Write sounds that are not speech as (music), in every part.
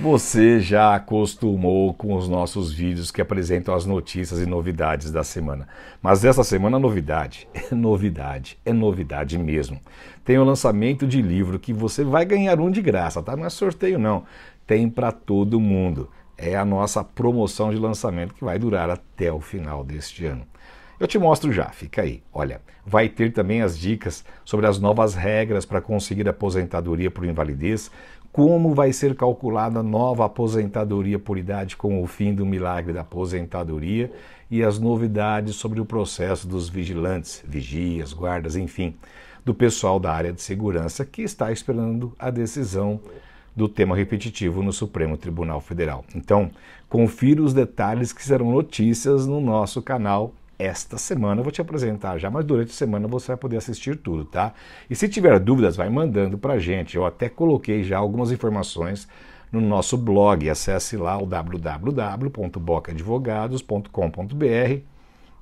Você já acostumou com os nossos vídeos que apresentam as notícias e novidades da semana. Mas essa semana novidade, (laughs) é novidade, é novidade mesmo. Tem o lançamento de livro que você vai ganhar um de graça, tá? Não é sorteio não, tem para todo mundo. É a nossa promoção de lançamento que vai durar até o final deste ano. Eu te mostro já, fica aí. Olha, vai ter também as dicas sobre as novas regras para conseguir aposentadoria por invalidez, como vai ser calculada a nova aposentadoria por idade com o fim do milagre da aposentadoria e as novidades sobre o processo dos vigilantes, vigias, guardas, enfim, do pessoal da área de segurança que está esperando a decisão do tema repetitivo no Supremo Tribunal Federal. Então, confira os detalhes que serão notícias no nosso canal esta semana eu vou te apresentar já, mas durante a semana você vai poder assistir tudo, tá? E se tiver dúvidas, vai mandando para gente. Eu até coloquei já algumas informações no nosso blog. Acesse lá o www.bocadvogados.com.br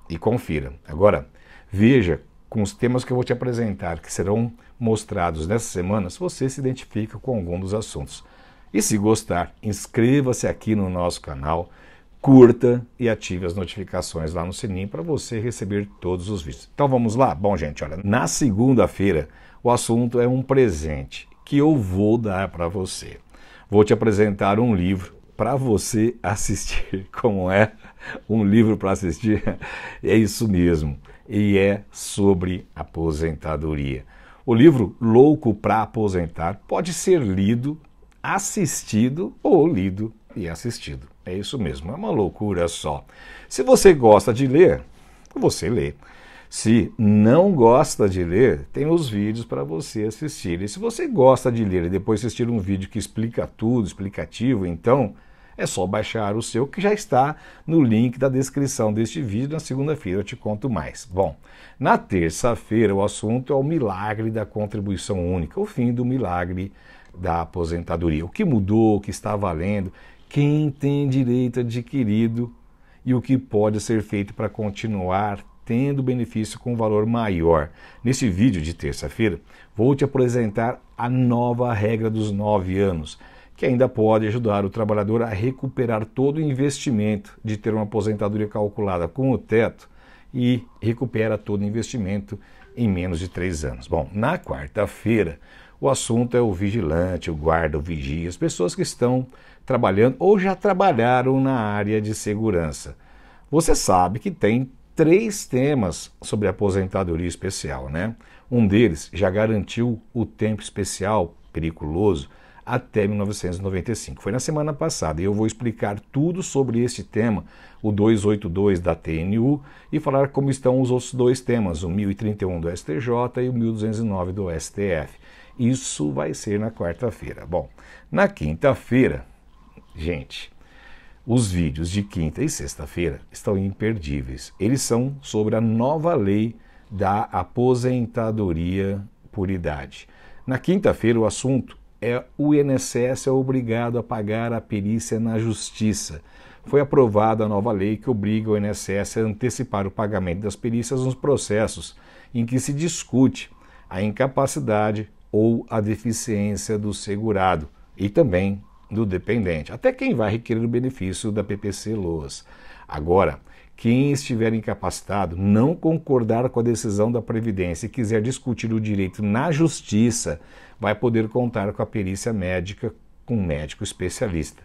e confira. Agora, veja com os temas que eu vou te apresentar, que serão mostrados nessa semana, se você se identifica com algum dos assuntos. E se gostar, inscreva-se aqui no nosso canal curta e ative as notificações lá no sininho para você receber todos os vídeos. Então vamos lá? Bom, gente, olha, na segunda-feira o assunto é um presente que eu vou dar para você. Vou te apresentar um livro para você assistir. (laughs) Como é? Um livro para assistir? É isso mesmo. E é sobre aposentadoria. O livro Louco para Aposentar pode ser lido, assistido ou lido e assistido. É isso mesmo, é uma loucura só. Se você gosta de ler, você lê. Se não gosta de ler, tem os vídeos para você assistir. E se você gosta de ler e depois assistir um vídeo que explica tudo, explicativo, então é só baixar o seu que já está no link da descrição deste vídeo. Na segunda-feira eu te conto mais. Bom, na terça-feira o assunto é o milagre da contribuição única, o fim do milagre da aposentadoria. O que mudou, o que está valendo quem tem direito adquirido e o que pode ser feito para continuar tendo benefício com valor maior. Nesse vídeo de terça-feira, vou te apresentar a nova regra dos nove anos, que ainda pode ajudar o trabalhador a recuperar todo o investimento de ter uma aposentadoria calculada com o teto e recupera todo o investimento em menos de três anos. Bom, na quarta-feira, o assunto é o vigilante, o guarda, o vigia, as pessoas que estão trabalhando ou já trabalharam na área de segurança. Você sabe que tem três temas sobre aposentadoria especial, né? Um deles já garantiu o tempo especial periculoso até 1995. Foi na semana passada e eu vou explicar tudo sobre este tema, o 282 da TNU, e falar como estão os outros dois temas, o 1031 do STJ e o 1209 do STF. Isso vai ser na quarta-feira. Bom, na quinta-feira, gente, os vídeos de quinta e sexta-feira estão imperdíveis. Eles são sobre a nova lei da aposentadoria por idade. Na quinta-feira, o assunto é o INSS é obrigado a pagar a perícia na justiça. Foi aprovada a nova lei que obriga o INSS a antecipar o pagamento das perícias nos processos em que se discute a incapacidade ou a deficiência do segurado e também do dependente, até quem vai requerer o benefício da PPC Loas. Agora, quem estiver incapacitado não concordar com a decisão da Previdência e quiser discutir o direito na Justiça, vai poder contar com a perícia médica com um médico especialista.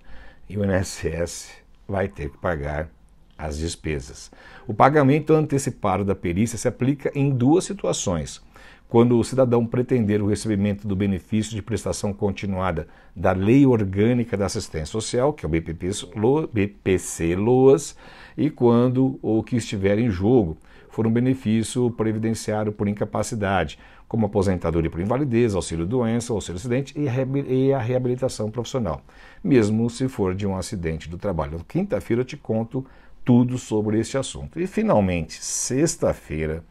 E o INSS vai ter que pagar as despesas. O pagamento antecipado da perícia se aplica em duas situações quando o cidadão pretender o recebimento do benefício de prestação continuada da Lei Orgânica da Assistência Social, que é o BPC-LOAS, e quando o que estiver em jogo for um benefício previdenciário por incapacidade, como aposentadoria por invalidez, auxílio-doença, auxílio-acidente e a reabilitação profissional, mesmo se for de um acidente do trabalho. Quinta-feira eu te conto tudo sobre este assunto. E finalmente, sexta-feira,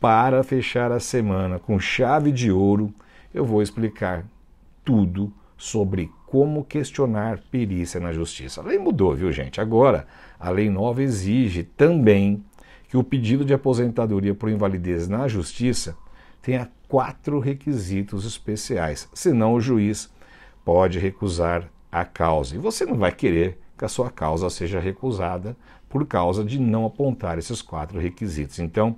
para fechar a semana com chave de ouro, eu vou explicar tudo sobre como questionar perícia na justiça. A lei mudou, viu, gente? Agora, a lei nova exige também que o pedido de aposentadoria por invalidez na justiça tenha quatro requisitos especiais, senão o juiz pode recusar a causa. E você não vai querer que a sua causa seja recusada por causa de não apontar esses quatro requisitos. Então,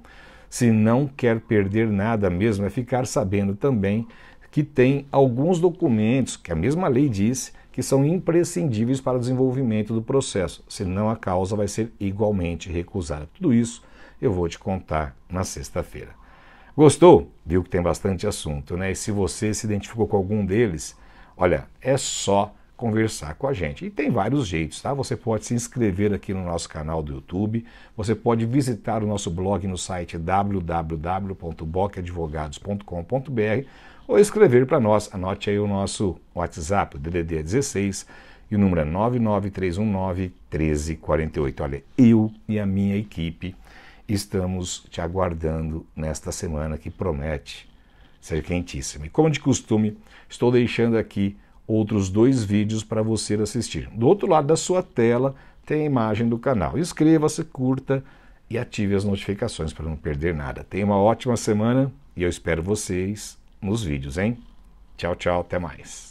se não quer perder nada mesmo, é ficar sabendo também que tem alguns documentos que a mesma lei diz que são imprescindíveis para o desenvolvimento do processo, senão a causa vai ser igualmente recusada. Tudo isso eu vou te contar na sexta-feira. Gostou? Viu que tem bastante assunto, né? E se você se identificou com algum deles, olha, é só conversar com a gente. E tem vários jeitos, tá? Você pode se inscrever aqui no nosso canal do YouTube, você pode visitar o nosso blog no site www.bocadvogados.com.br ou escrever para nós. Anote aí o nosso WhatsApp, o DDD 16 e o número é 99319 1348. Olha, eu e a minha equipe estamos te aguardando nesta semana que promete ser quentíssima. E como de costume, estou deixando aqui outros dois vídeos para você assistir. Do outro lado da sua tela tem a imagem do canal. Inscreva-se, curta e ative as notificações para não perder nada. Tenha uma ótima semana e eu espero vocês nos vídeos, hein? Tchau, tchau, até mais.